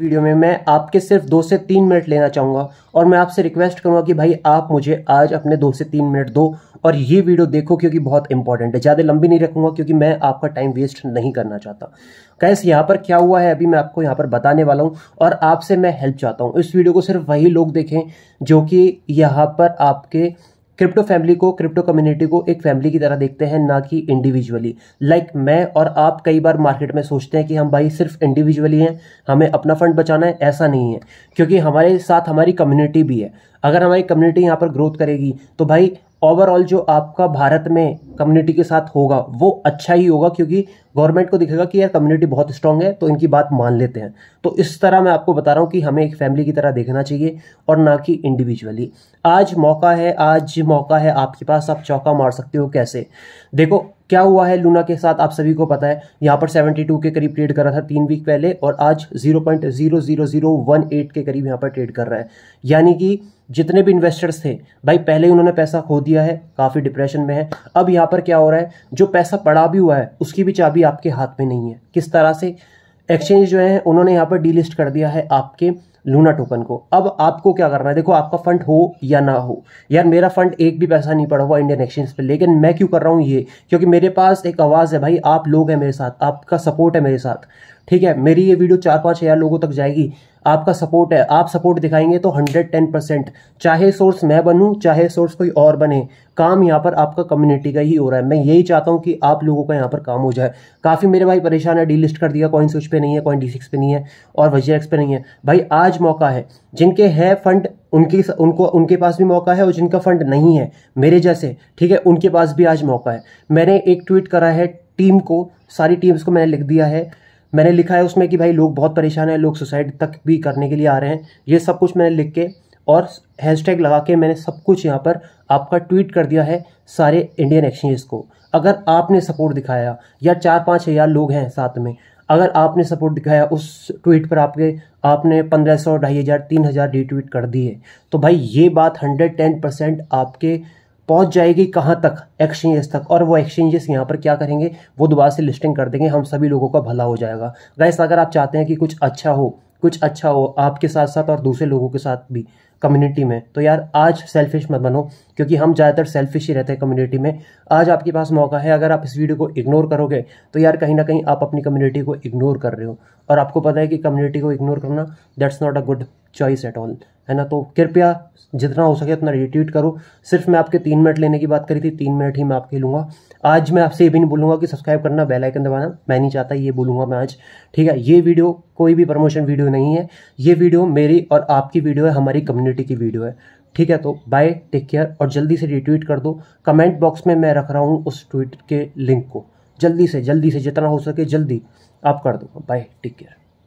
video में मैं आपके सिर्फ दो से तीन मिनट लेना चाहूँगा और मैं आपसे रिक्वेस्ट करूँगा कि भाई आप मुझे आज अपने दो से तीन मिनट दो और ये वीडियो देखो क्योंकि बहुत इंपॉर्टेंट है ज़्यादा लंबी नहीं रखूँगा क्योंकि मैं आपका टाइम वेस्ट नहीं करना चाहता कैस यहाँ पर क्या हुआ है अभी मैं आपको यहाँ पर बताने वाला हूँ और आपसे मैं हेल्प चाहता हूँ इस वीडियो को सिर्फ वही लोग देखें जो कि यहाँ पर आपके क्रिप्टो फैमिली को क्रिप्टो कम्युनिटी को एक फैमिली की तरह देखते हैं ना कि इंडिविजुअली लाइक like मैं और आप कई बार मार्केट में सोचते हैं कि हम भाई सिर्फ इंडिविजुअली हैं हमें अपना फंड बचाना है ऐसा नहीं है क्योंकि हमारे साथ हमारी कम्युनिटी भी है अगर हमारी कम्युनिटी यहाँ पर ग्रोथ करेगी तो भाई ओवरऑल जो आपका भारत में कम्युनिटी के साथ होगा वो अच्छा ही होगा क्योंकि गवर्नमेंट को दिखेगा कि यार कम्युनिटी बहुत स्ट्रांग है तो इनकी बात मान लेते हैं तो इस तरह मैं आपको बता रहा हूँ कि हमें एक फैमिली की तरह देखना चाहिए और ना कि इंडिविजुअली आज मौका है आज मौका है आपके पास आप चौका मार सकते हो कैसे देखो क्या हुआ है लूना के साथ आप सभी को पता है यहाँ पर 72 के करीब ट्रेड कर रहा था तीन वीक पहले और आज 0.00018 के करीब यहाँ पर ट्रेड कर रहा है यानी कि जितने भी इन्वेस्टर्स थे भाई पहले ही उन्होंने पैसा खो दिया है काफ़ी डिप्रेशन में है अब यहाँ पर क्या हो रहा है जो पैसा पड़ा भी हुआ है उसकी भी चाबी आपके हाथ में नहीं है किस तरह से एक्सचेंज जो है उन्होंने यहाँ पर डीलिस्ट कर दिया है आपके लूना टोकन को अब आपको क्या करना है देखो आपका फंड हो या ना हो यार मेरा फंड एक भी पैसा नहीं पड़ा हुआ इंडियन एक्सचेंज पे लेकिन मैं क्यों कर रहा हूँ ये क्योंकि मेरे पास एक आवाज़ है भाई आप लोग हैं मेरे साथ आपका सपोर्ट है मेरे साथ ठीक है मेरी ये वीडियो चार पाँच हज़ार लोगों तक जाएगी आपका सपोर्ट है आप सपोर्ट दिखाएंगे तो हंड्रेड टेन परसेंट चाहे सोर्स मैं बनूं चाहे सोर्स कोई और बने काम यहाँ पर आपका कम्युनिटी का ही हो रहा है मैं यही चाहता हूँ कि आप लोगों का यहाँ पर काम हो जाए काफ़ी मेरे भाई परेशान है डी लिस्ट कर दिया कॉइन स्विच पे नहीं है कॉइन डी सिक्स पे नहीं है और वजी एक्स पे नहीं है भाई आज मौका है जिनके हैं फंड उनकी उनको उनके पास भी मौका है और जिनका फंड नहीं है मेरे जैसे ठीक है उनके पास भी आज मौका है मैंने एक ट्वीट करा है टीम को सारी टीम्स को मैंने लिख दिया है मैंने लिखा है उसमें कि भाई लोग बहुत परेशान हैं लोग सुसाइड तक भी करने के लिए आ रहे हैं ये सब कुछ मैंने लिख के और हैशटैग लगा के मैंने सब कुछ यहाँ पर आपका ट्वीट कर दिया है सारे इंडियन एक्सचेंजेस को अगर आपने सपोर्ट दिखाया या चार पाँच हज़ार लोग हैं साथ में अगर आपने सपोर्ट दिखाया उस ट्वीट पर आपके आपने पंद्रह सौ ढाई हज़ार तीन हज़ार रिट्वीट कर दिए तो भाई ये बात हंड्रेड टेन परसेंट आपके पहुंच जाएगी कहां तक एक्सचेंजेस तक और वो एक्सचेंजेस यहां पर क्या करेंगे वो दोबारा से लिस्टिंग कर देंगे हम सभी लोगों का भला हो जाएगा गैस अगर आप चाहते हैं कि कुछ अच्छा हो कुछ अच्छा हो आपके साथ साथ और दूसरे लोगों के साथ भी कम्युनिटी में तो यार आज सेल्फिश मत बनो क्योंकि हम ज़्यादातर सेल्फिश ही रहते हैं कम्युनिटी में आज आपके पास मौका है अगर आप इस वीडियो को इग्नोर करोगे तो यार कहीं ना कहीं आप अपनी कम्युनिटी को इग्नोर कर रहे हो और आपको पता है कि कम्युनिटी को इग्नोर करना that's not a good choice at all है ना तो कृपया जितना हो सके उतना रिट्वीट करो सिर्फ मैं आपके तीन मिनट लेने की बात करी थी तीन मिनट ही मैं आपके लूँगा आज मैं आपसे ये भी नहीं बोलूँगा कि सब्सक्राइब करना बेल आइकन दबाना मैं नहीं चाहता ये बोलूँगा मैं आज ठीक है ये वीडियो कोई भी प्रमोशन वीडियो नहीं है ये वीडियो मेरी और आपकी वीडियो है हमारी कम्युनिटी की वीडियो है ठीक है तो बाय टेक केयर और जल्दी से रिट्वीट कर दो कमेंट बॉक्स में मैं रख रहा हूँ उस ट्वीट के लिंक को जल्दी से जल्दी से जितना हो सके जल्दी आप कर दो बाय टेक केयर